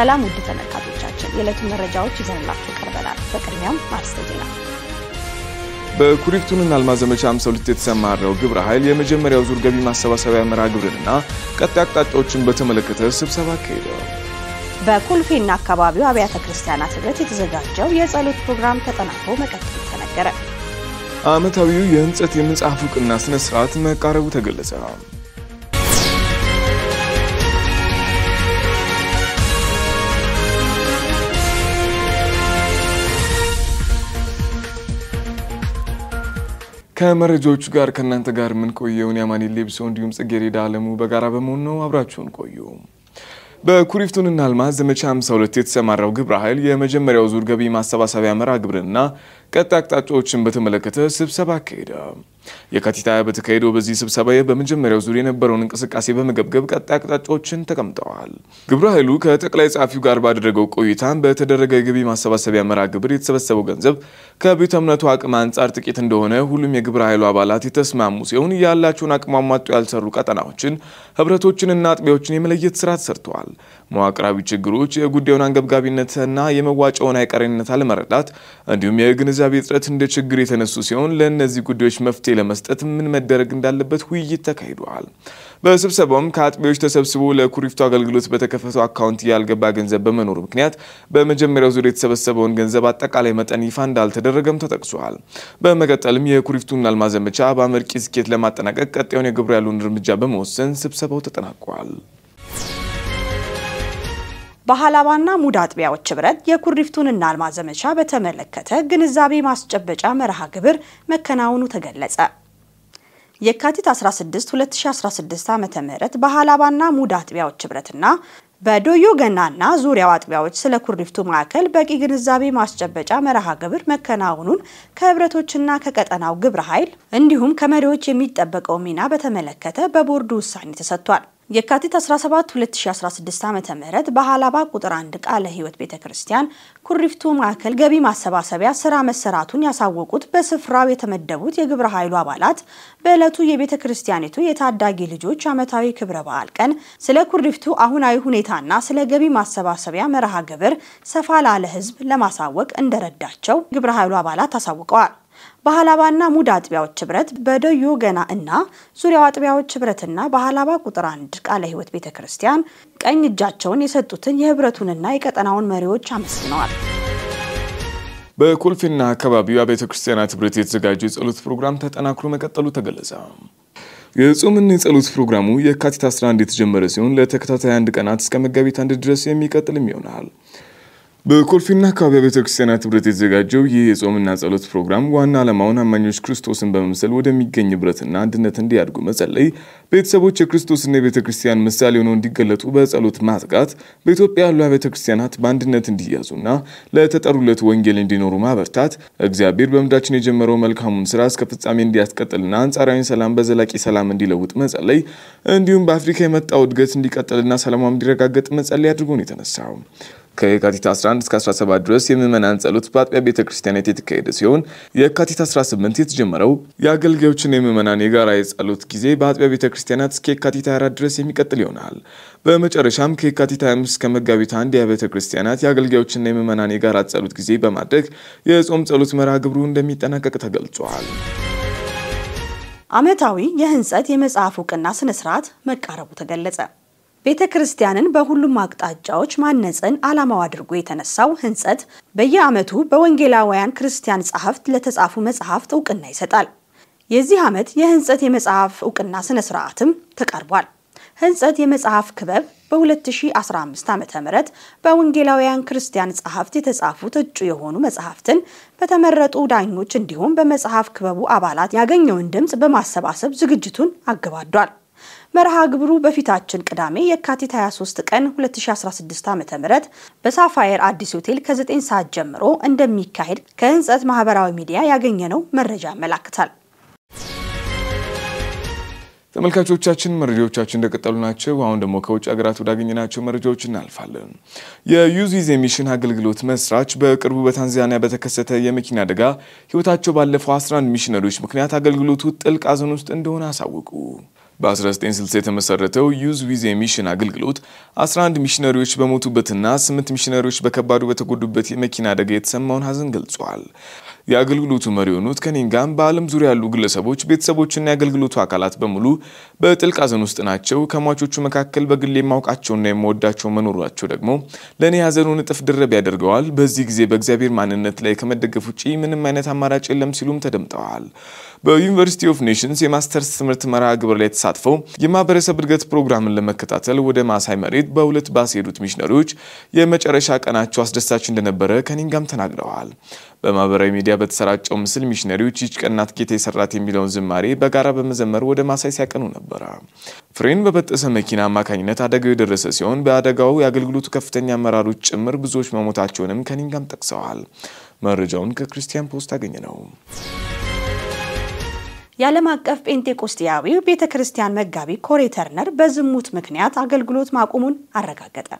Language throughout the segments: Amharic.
ሰላም ውድ ተመልካቾቻችን፣ የዕለቱ መረጃዎች ይዘንላችሁ ቀርበናል። በቅድሚያም ማርስተ ዜና። በኩሪፍቱንና አልማ ልማት ዘመቻ 52 የተሰማራው ግብረ ኃይል የመጀመሪያው ዙር ገቢ ማሰባሰቢያ መርሃ ግብርንና ቀጣይ አቅጣጫዎችን በተመለከተ ስብሰባ አካሄደዋል። በኮልፌና አካባቢው አብያተ ክርስቲያናት ህብረት የተዘጋጀው የጸሎት ፕሮግራም ተጠናክሮ መቀጠሉ ተነገረ። ዓመታዊው የህንጸት የመጽሐፍ እውቅና ስነ ስርዓት መቃረቡ ተገለጸ። ከመረጃዎቹ ጋር ከእናንተ ጋር የምንቆየውን ያማኒ ሌብሶ እንዲሁም ጽጌሬዳ አለሙ በጋራ በመሆን ነው። አብራችሁን ቆዩ። በኩሪፍቱንና አልማዝ ዘመቻ 52 የተሰማራው ግብረ ኃይል የመጀመሪያው ዙር ገቢ ማሰባሰቢያ መርሃ ግብርና ቀጣይ አቅጣጫዎችን በተመለከተ ስብሰባ አካሄደ። የካቲት ሃያ በተካሄደው በዚህ ስብሰባ በመጀመሪያው ዙር የነበረውን እንቅስቃሴ በመገብገብ ቀጣይ አቅጣጫዎችን ተቀምጠዋል። ግብረ ኃይሉ ከጠቅላይ ጸሐፊው ጋር ባደረገው ቆይታን በተደረገ የገቢ ማሰባሰቢያ መርሃ ግብር የተሰበሰበው ገንዘብ ከቤተ እምነቱ አቅም አንጻር ጥቂት እንደሆነ ሁሉም የግብረ ኃይሉ አባላት የተስማሙ ሲሆን ያላቸውን አቅም ያልሰሩ ቀጠናዎችን፣ ህብረቶችንና አጥቢያዎችን የመለየት ስራ ተሰርተዋል። መዋቅራዊ ችግሮች፣ የጉዳዩን አንገብጋቢነትና የመዋጫውን አይቀሬነት አለመረዳት እንዲሁም የግንዛቤ እጥረት እንደ ችግር የተነሱ ሲሆን ለእነዚህ ጉዳዮች መፍትሄ ለመስጠት ምን መደረግ እንዳለበት ውይይት ተካሂደዋል። በስብሰባውም ከአጥቢዎች ተሰብስቦ ለኩሪፍቱ አገልግሎት በተከፈተው አካውንት ያልገባ ገንዘብ በመኖሩ ምክንያት በመጀመሪያው ዙር የተሰበሰበውን ገንዘብ አጠቃላይ መጠን ይፋ እንዳልተደረገም ተጠቅሷል። በመቀጠልም የኩሪፍቱን ናልማ ዘመቻ በአመርቂ ስኬት ለማጠናቀቅ ቀጣዩን የግብር እርምጃ በመወሰን ስብሰባው ተጠናቋል። በሀላባና ሙድ አጥቢያዎች ህብረት የኩሪፍቱንና አልማ ዘመቻ በተመለከተ ግንዛቤ ማስጨበጫ መርሃ ግብር መከናወኑ ተገለጸ። የካቲት 16 2016 ዓ.ም በሀላባና ሙድ አጥቢያዎች ህብረትና በዶዮ ገናና ዙሪያው አጥቢያዎች ስለ ኩሪፍቱ ማዕከል በቂ ግንዛቤ ማስጨበጫ መርሃ ግብር መከናወኑን ከህብረቶችና ከቀጠናው ግብረ ኃይል እንዲሁም ከመሪዎች የሚጠበቀው ሚና በተመለከተ በቦርዱ ውሳኔ ተሰጥቷል። የካቲት 17 2016 ም በሀላባ ቁጥር 1 ቃለ ህይወት ቤተ ክርስቲያን ኩሪፍቱ ማዕከል ገቢ ማሰባሰቢያ ስራ መሰራቱን ያሳወቁት በስፍራው የተመደቡት የግብረ ኃይሉ አባላት በዕለቱ የቤተ ክርስቲያኒቱ የታዳጊ ልጆች ዓመታዊ ክብረ በዓል ቀን ስለ ኩሪፍቱ አሁናዊ ሁኔታና ስለ ገቢ ማሰባሰቢያ መርሃ ግብር ሰፋ ላለ ህዝብ ለማሳወቅ እንደረዳቸው ግብረ ኃይሉ አባላት አሳውቀዋል። በሀላባና ሙድ አጥቢያዎች ህብረት በደዮ ገና እና ዙሪያው አጥቢያዎች ህብረትና በሀላባ ቁጥር አንድ ቃለ ህይወት ቤተ ክርስቲያን ቀኝ እጃቸውን የሰጡትን የህብረቱንና የቀጠናውን መሪዎች አመስግነዋል። በኮልፌና አካባቢው አብያተ ክርስቲያናት ህብረት የተዘጋጀው የጸሎት ፕሮግራም ተጠናክሮ መቀጠሉ ተገለጸ። የጾምና የጸሎት ፕሮግራሙ የካቲት 11 የተጀመረ ሲሆን ለተከታታይ አንድ ቀናት እስከ መጋቢት አንድ ድረስ የሚቀጥልም ይሆናል። በኮልፌና አካባቢያ ቤተክርስቲያናት ህብረት የተዘጋጀው ይህ የጾምና ጸሎት ፕሮግራም ዋና ዓላማውን አማኞች ክርስቶስን በመምሰል ወደሚገኝ ህብረትና አንድነት እንዲያድጉ መጸለይ፣ ቤተሰቦች የክርስቶስና የቤተ ክርስቲያን ምሳሌ ሆነው እንዲገለጡ በጸሎት ማጥቃት፣ በኢትዮጵያ ያሉ ቤተ ክርስቲያናት በአንድነት እንዲያዙና ለተጠሩለት ወንጌል እንዲኖሩ ማበርታት፣ እግዚአብሔር በምድራችን የጀመረው መልካሙን ስራ እስከ ፍጻሜ እንዲያስቀጥልና አንጻራዊ ሰላም በዘላቂ ሰላም እንዲለውጥ መጸለይ፣ እንዲሁም በአፍሪካ የመጣው እድገት እንዲቀጥልና ሰላሟም እንዲረጋገጥ መጸለይ አድርጎ ነው የተነሳው። ከየካቲት 11 እስከ 17 ድረስ የምዕመናን ጸሎት በአጥቢያ ቤተ ክርስቲያናት የተካሄደ ሲሆን የካቲት 18 የተጀመረው የአገልጋዮችን የምዕመናን የጋራ የጸሎት ጊዜ በአጥቢያ ቤተ ክርስቲያናት እስከ የካቲት 24 ድረስ የሚቀጥል ይሆናል። በመጨረሻም ከየካቲት 25 እስከ መጋቢት አንድ የቤተ ክርስቲያናት የአገልጋዮችና የምዕመናን የጋራ ጸሎት ጊዜ በማድረግ የጾም ጸሎት መርሃ ግብሩ እንደሚጠናቀቅ ተገልጿል። ዓመታዊ የህንጸት የመጽሐፍ እውቅና ስነስርዓት መቃረቡ ተገለጸ። ቤተ ክርስቲያንን በሁሉም አቅጣጫዎች ማነጽን ዓላማው አድርጎ የተነሳው ህንጸት በየዓመቱ በወንጌላውያን ክርስቲያን ጸሐፍት ለተጻፉ መጽሐፍት እውቅና ይሰጣል። የዚህ ዓመት የህንጸት የመጽሐፍ እውቅና ስነ ስርዓትም ተቀርቧል። ህንጸት የመጽሐፍ ክበብ በ2015 ዓ ም በወንጌላውያን ክርስቲያን ጸሐፍት የተጻፉት እጩ የሆኑ መጽሐፍትን በተመረጡ ዳኞች እንዲሁም በመጽሐፍ ክበቡ አባላት ያገኘውን ድምፅ በማሰባሰብ ዝግጅቱን አገባዷል። መርሃ ግብሩ በፊታችን ቅዳሜ የካቲት 23 ቀን 2016 ዓ ም በሳፋየር አዲስ ሆቴል ከ9 ሰዓት ጀምሮ እንደሚካሄድ ከህንጸት ማህበራዊ ሚዲያ ያገኘነው መረጃ ያመላክታል። ተመልካቾቻችን መረጃዎቻችን እንደቀጠሉ ናቸው። አሁን ደግሞ ከውጭ ሀገራት ወዳገኘናቸው መረጃዎች እናልፋለን። የዩዚዝ የሚሽን አገልግሎት መስራች በቅርቡ በታንዛኒያ በተከሰተ የመኪና አደጋ ህይወታቸው ባለፈው 11 ሚሽነሪዎች ምክንያት አገልግሎቱ ጥልቅ ሐዘን ውስጥ እንደሆነ አሳወቁ። በ1960 የተመሰረተው ዩዝ ዊዝ ሚሽን አገልግሎት 11 ሚሽነሪዎች በሞቱበትና 8 ሚሽነሪዎች በከባዱ በተጎዱበት የመኪና አደጋ የተሰማውን ሀዘን ገልጿል። የአገልግሎቱ መሪ የሆኑት ከኒንጋም በዓለም ዙሪያ ያሉ ግለሰቦች፣ ቤተሰቦችና የአገልግሎቱ አካላት በሙሉ በጥልቅ ሀዘን ውስጥ ናቸው። ከሟቾቹ መካከል በግል የማውቃቸውና የማወዳቸው መኖሯቸው ደግሞ ለእኔ ሀዘኑን እጥፍ ድረብ ያደርገዋል። በዚህ ጊዜ በእግዚአብሔር ማንነት ላይ ከመደገፍ ውጭ ምንም አይነት አማራጭ የለም ሲሉም ተደምጠዋል። በዩኒቨርሲቲ ኦፍ ኔሽንስ የማስተርስ ትምህርት መርሃ ግብር ላይ ተሳትፈው የማህበረሰብ እድገት ፕሮግራምን ለመከታተል ወደ ማሳይ መሬት በሁለት ባስ የሄዱት ሚሽነሪዎች የመጨረሻ ቀናቸው አስደሳች እንደነበረ ከኒንጋም ተናግረዋል። በማህበራዊ ሚዲያ በተሰራጨው ምስል ሚሽነሪዎች ይች ቀናት ጌታ የሰራት የሚለውን ዝማሬ በጋራ በመዘመር ወደ ማሳይ ሲያቀኑ ነበረ። ፍሬን በበጠሰ መኪና አማካኝነት አደጋው የደረሰ ሲሆን በአደጋው የአገልግሎቱ ከፍተኛ አመራሮች ጭምር ብዙዎች መሞታቸውንም ከኒንጋም ጠቅሰዋል። መረጃውን ከክርስቲያን ፖስት አገኘ ነው። የዓለም አቀፍ ጴንጤቆስጤያዊው ቤተ ክርስቲያን መጋቢ ኮሬ ተርነር በዝሙት ምክንያት አገልግሎት ማቆሙን አረጋገጠ።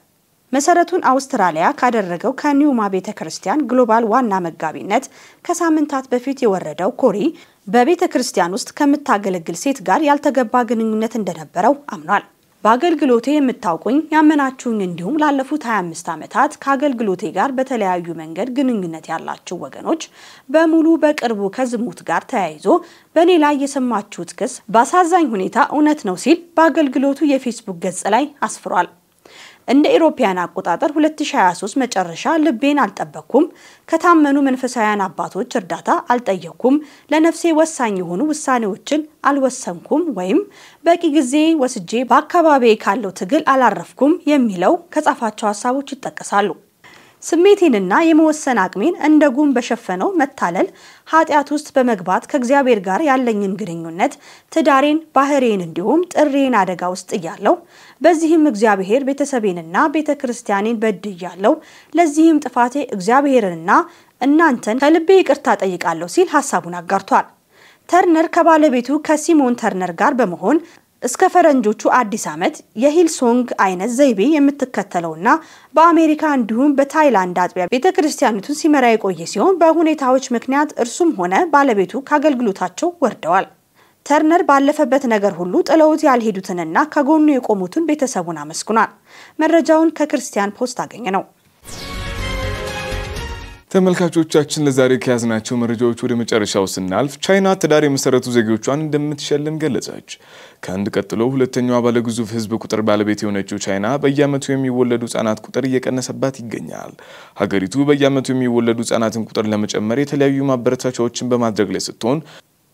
መሰረቱን አውስትራሊያ ካደረገው ከኒውማ ቤተ ክርስቲያን ግሎባል ዋና መጋቢነት ከሳምንታት በፊት የወረደው ኮሪ በቤተ ክርስቲያን ውስጥ ከምታገለግል ሴት ጋር ያልተገባ ግንኙነት እንደነበረው አምኗል። በአገልግሎቴ የምታውቁኝ ያመናችሁኝ እንዲሁም ላለፉት 25 ዓመታት ከአገልግሎቴ ጋር በተለያዩ መንገድ ግንኙነት ያላችሁ ወገኖች በሙሉ በቅርቡ ከዝሙት ጋር ተያይዞ በእኔ ላይ የሰማችሁት ክስ በአሳዛኝ ሁኔታ እውነት ነው ሲል በአገልግሎቱ የፌስቡክ ገጽ ላይ አስፍሯል። እንደ ኢሮፓያን አቆጣጠር 2023 መጨረሻ ልቤን አልጠበቅኩም፣ ከታመኑ መንፈሳውያን አባቶች እርዳታ አልጠየቅኩም፣ ለነፍሴ ወሳኝ የሆኑ ውሳኔዎችን አልወሰንኩም ወይም በቂ ጊዜ ወስጄ በአካባቢ ካለው ትግል አላረፍኩም የሚለው ከጻፋቸው ሀሳቦች ይጠቀሳሉ። ስሜቴንና የመወሰን አቅሜን እንደ ጉም በሸፈነው መታለል ኃጢአት ውስጥ በመግባት ከእግዚአብሔር ጋር ያለኝን ግንኙነት፣ ትዳሬን፣ ባህሬን እንዲሁም ጥሬን አደጋ ውስጥ እያለው በዚህም እግዚአብሔር ቤተሰቤንና ቤተ ክርስቲያኔን እያለው ለዚህም ጥፋቴ እግዚአብሔርንና እናንተን ከልቤ ይቅርታ ጠይቃለሁ ሲል ሀሳቡን አጋርቷል። ተርነር ከባለቤቱ ከሲሞን ተርነር ጋር በመሆን እስከ ፈረንጆቹ አዲስ ዓመት የሂልሶንግ አይነት ዘይቤ የምትከተለውና በአሜሪካ እንዲሁም በታይላንድ አጥቢያ ቤተ ክርስቲያኒቱን ሲመራ የቆየ ሲሆን በሁኔታዎች ምክንያት እርሱም ሆነ ባለቤቱ ከአገልግሎታቸው ወርደዋል። ተርነር ባለፈበት ነገር ሁሉ ጥለውት ያልሄዱትንና ከጎኑ የቆሙትን ቤተሰቡን አመስግኗል። መረጃውን ከክርስቲያን ፖስት አገኘ ነው። ተመልካቾቻችን ለዛሬ ከያዝናቸው መረጃዎች ወደ መጨረሻው ስናልፍ ቻይና ትዳር የመሰረቱ ዜጎቿን እንደምትሸልም ገለጸች። ከአንድ ቀጥሎ ሁለተኛዋ ባለግዙፍ ህዝብ ቁጥር ባለቤት የሆነችው ቻይና በየዓመቱ የሚወለዱ ህጻናት ቁጥር እየቀነሰባት ይገኛል። ሀገሪቱ በየዓመቱ የሚወለዱ ህጻናትን ቁጥር ለመጨመር የተለያዩ ማበረታቻዎችን በማድረግ ላይ ስትሆን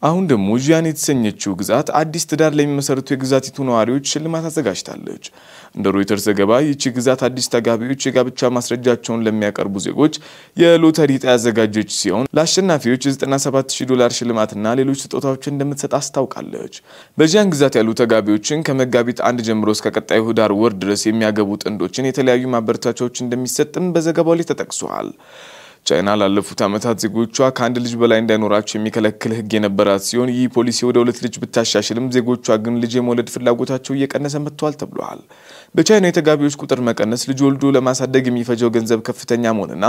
አሁን ደግሞ ዢያን የተሰኘችው ግዛት አዲስ ትዳር ለሚመሰርቱ የግዛቲቱ ነዋሪዎች ሽልማት አዘጋጅታለች። እንደ ሮይተርስ ዘገባ ይቺ ግዛት አዲስ ተጋቢዎች የጋብቻ ማስረጃቸውን ለሚያቀርቡ ዜጎች የሎተሪ ዕጣ ያዘጋጀች ሲሆን ለአሸናፊዎች የ97 ዶላር ሽልማትና ሌሎች ስጦታዎችን እንደምትሰጥ አስታውቃለች። በዢያን ግዛት ያሉ ተጋቢዎችን ከመጋቢት አንድ ጀምሮ እስከ ቀጣዩ ህዳር ወር ድረስ የሚያገቡ ጥንዶችን የተለያዩ ማበረታቻዎች እንደሚሰጥም በዘገባው ላይ ተጠቅሷል። ቻይና ላለፉት ዓመታት ዜጎቿ ከአንድ ልጅ በላይ እንዳይኖራቸው የሚከለክል ህግ የነበራት ሲሆን ይህ ፖሊሲ ወደ ሁለት ልጅ ብታሻሽልም ዜጎቿ ግን ልጅ የመውለድ ፍላጎታቸው እየቀነሰ መጥተዋል ተብሏል። በቻይና የተጋቢዎች ቁጥር መቀነስ ልጅ ወልዶ ለማሳደግ የሚፈጀው ገንዘብ ከፍተኛ መሆንና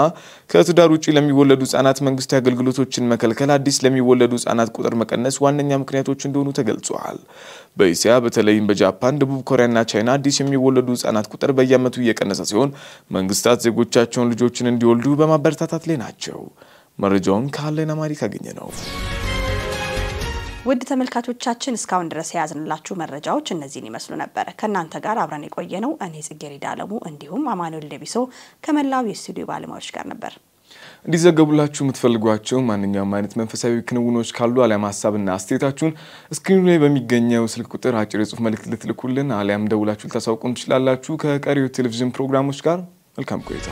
ከትዳር ውጭ ለሚወለዱ ህጻናት መንግስታዊ አገልግሎቶችን መከልከል አዲስ ለሚወለዱ ህጻናት ቁጥር መቀነስ ዋነኛ ምክንያቶች እንደሆኑ ተገልጿል። በእስያ በተለይም በጃፓን፣ ደቡብ ኮሪያና ቻይና አዲስ የሚወለዱ ህጻናት ቁጥር በየዓመቱ እየቀነሰ ሲሆን መንግስታት ዜጎቻቸውን ልጆችን እንዲወልዱ በማበረታታት ላይ ናቸው። መረጃውን ከአለን አማሪክ ያገኘ ነው። ውድ ተመልካቾቻችን እስካሁን ድረስ የያዝንላችሁ መረጃዎች እነዚህን ይመስሉ ነበር። ከእናንተ ጋር አብረን የቆየ ነው እኔ ጽጌሬዳ አለሙ እንዲሁም አማኑኤል ደቢሶ ከመላው የስቱዲዮ ባለሙያዎች ጋር ነበር። እንዲዘገቡላችሁ የምትፈልጓቸው ማንኛውም አይነት መንፈሳዊ ክንውኖች ካሉ አሊያም ሀሳብና አስተያየታችሁን ስክሪኑ ላይ በሚገኘው ስልክ ቁጥር አጭር የጽሁፍ መልእክት ልትልኩልን አሊያም ደውላችሁ ልታሳውቁን ትችላላችሁ። ከቀሪው ቴሌቪዥን ፕሮግራሞች ጋር መልካም ቆይታ